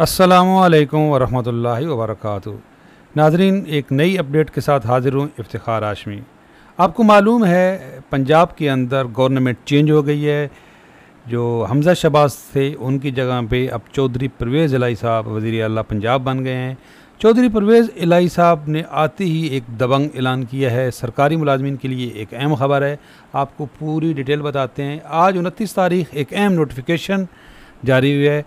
असलकम वरहमल वरक नाजरीन एक नई अपडेट के साथ हाज़िर हूँ इफ्तार आशमी आपको मालूम है पंजाब के अंदर गवर्नमेंट चेंज हो गई है जो हमज़ा शबाज थे उनकी जगह पे अब चौधरी परवेज़ इलाई साहब वज़ी अला पंजाब बन गए हैं चौधरी परवेज़ इलाई साहब ने आते ही एक दबंग ऐलान किया है सरकारी मुलाजमन के लिए एक अहम ख़बर है आपको पूरी डिटेल बताते हैं आज उनतीस तारीख एक अहम नोटिफिकेशन जारी हुई है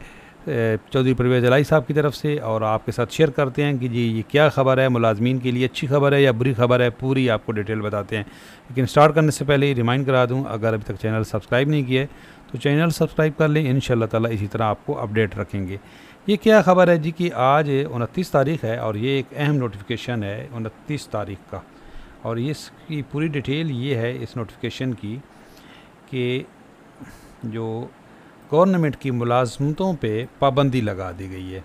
चौधरी परवेज़ अलाई साहब की तरफ से और आपके साथ शेयर करते हैं कि जी ये क्या ख़बर है मुलाजमीन के लिए अच्छी खबर है या बुरी खबर है पूरी आपको डिटेल बताते हैं लेकिन स्टार्ट करने से पहले रिमाइंड करा दूँ अगर अभी तक चैनल सब्सक्राइब नहीं किया तो चैनल सब्सक्राइब कर लें इन ताला इसी तरह आपको अपडेट रखेंगे ये क्या ख़बर है जी कि आज उनतीस तारीख है और ये एक अहम नोटिफिकेशन है उनतीस तारीख का और ये इसकी पूरी डिटेल ये है इस नोटिफिकेशन की कि जो गवर्नमेंट की मुलाजमतों पर पाबंदी लगा दी गई है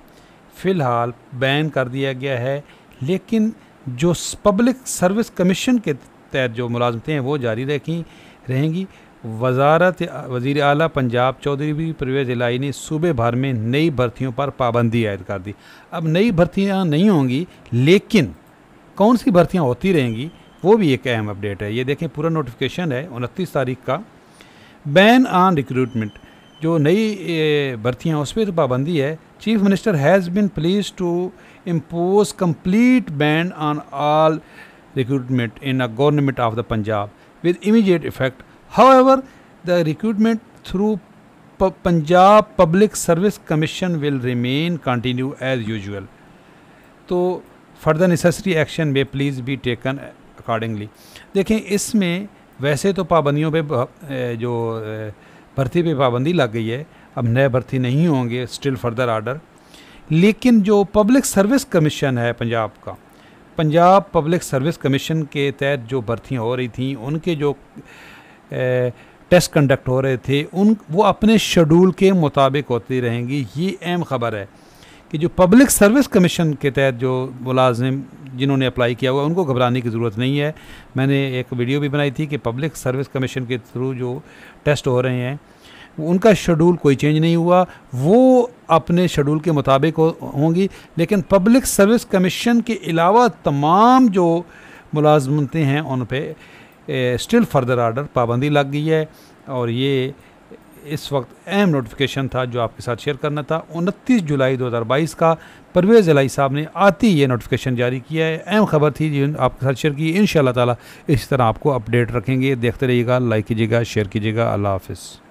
फ़िलहाल बैन कर दिया गया है लेकिन जो पब्लिक सर्विस कमीशन के तहत जो मुलाजमतें हैं वो जारी रखी रहेंगी वजारत वज़ी अली पंजाब चौधरी परवेज़ इलाई ने सूबे भर में नई भर्तियों पर पाबंदी आयद कर दी अब नई भर्तियाँ नहीं होंगी लेकिन कौन सी भर्तियाँ होती रहेंगी वो भी एक अहम अपडेट है ये देखें पूरा नोटिफिकेशन है उनतीस तारीख का बैन ऑन रिक्रूटमेंट जो नई भर्तियाँ उस पर तो पाबंदी है chief minister has been pleased to impose complete ban on all recruitment in a government of the Punjab with immediate effect however the recruitment through Punjab public service commission will remain continue as usual तो further necessary action may please be taken accordingly देखें इसमें वैसे तो पाबंदियों पे जो भर्ती पे पाबंदी लग गई है अब नए भर्ती नहीं होंगे स्टिल फर्दर आर्डर लेकिन जो पब्लिक सर्विस कमीशन है पंजाब का पंजाब पब्लिक सर्विस कमीशन के तहत जो भर्तियाँ हो रही थी उनके जो ए, टेस्ट कंडक्ट हो रहे थे उन वो अपने शेड्यूल के मुताबिक होती रहेंगी ये अहम ख़बर है कि जो पब्लिक सर्विस कमीशन के तहत जो मुलाजिम जिन्होंने अप्लाई किया हुआ उनको घबराने की ज़रूरत नहीं है मैंने एक वीडियो भी बनाई थी कि पब्लिक सर्विस कमीशन के थ्रू जो टेस्ट हो रहे हैं उनका शेड्यूल कोई चेंज नहीं हुआ वो अपने शेड्यूल के मुताबिक हो, होंगी लेकिन पब्लिक सर्विस कमीशन के अलावा तमाम जो मुलाजमतें हैं उन पर स्टिल फर्दर आर्डर पाबंदी लग गई है और ये इस वक्त अहम नोटिफिकेशन था जो आपके साथ शेयर करना था 29 जुलाई 2022 का परवेज़ अलाई साहब ने आती ये नोटिफिकेशन जारी किया है अहम खबर थी जो आपके साथ शेयर की इन ताला इस तरह आपको अपडेट रखेंगे देखते रहिएगा लाइक कीजिएगा शेयर कीजिएगा अल्लाह हाफिज़